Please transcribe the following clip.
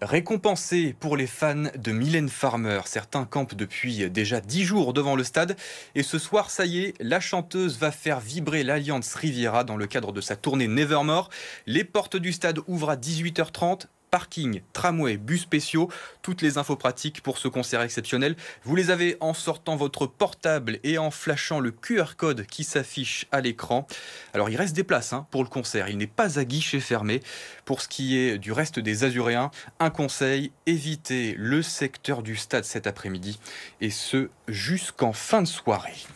Récompensé pour les fans de Mylène Farmer. Certains campent depuis déjà 10 jours devant le stade. Et ce soir, ça y est, la chanteuse va faire vibrer l'Alliance Riviera dans le cadre de sa tournée Nevermore. Les portes du stade ouvrent à 18h30 parking, tramway, bus spéciaux. Toutes les infos pratiques pour ce concert exceptionnel, vous les avez en sortant votre portable et en flashant le QR code qui s'affiche à l'écran. Alors il reste des places hein, pour le concert, il n'est pas à guichet fermé. Pour ce qui est du reste des Azuréens, un conseil, évitez le secteur du stade cet après-midi et ce jusqu'en fin de soirée.